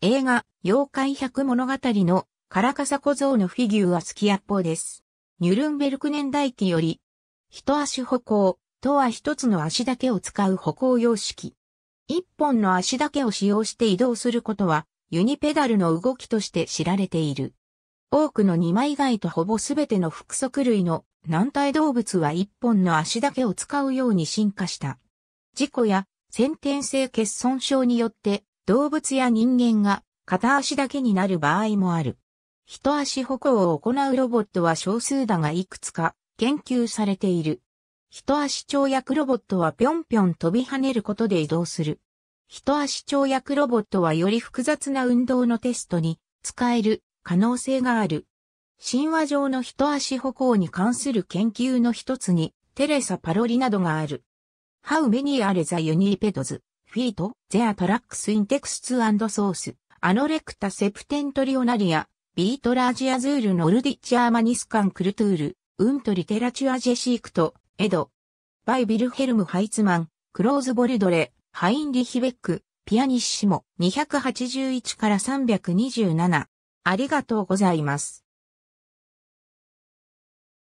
映画、妖怪百物語のカラカサ小僧のフィギュアスキアッポーです。ニュルンベルク年代記より、一足歩行とは一つの足だけを使う歩行様式。一本の足だけを使用して移動することは、ユニペダルの動きとして知られている。多くの二枚貝とほぼすべての複足類の軟体動物は一本の足だけを使うように進化した。事故や先天性欠損症によって動物や人間が片足だけになる場合もある。一足歩行を行うロボットは少数だがいくつか研究されている。一足跳躍ロボットはぴょんぴょん飛び跳ねることで移動する。一足跳躍ロボットはより複雑な運動のテストに使える可能性がある。神話上の一足歩行に関する研究の一つにテレサ・パロリなどがある。How many are the unipedos? フィート、ゼアトラックスインテクスツソース、アノレクタセプテントリオナリア、ビートラージアズールノルディッチアーマニスカンクルトゥール、ウントリテラチュアジェシークト、エド。バイビルヘルム・ハイツマン、クローズ・ボルドレ、ハインリヒベック、ピアニッシモ、281から327。ありがとうございます。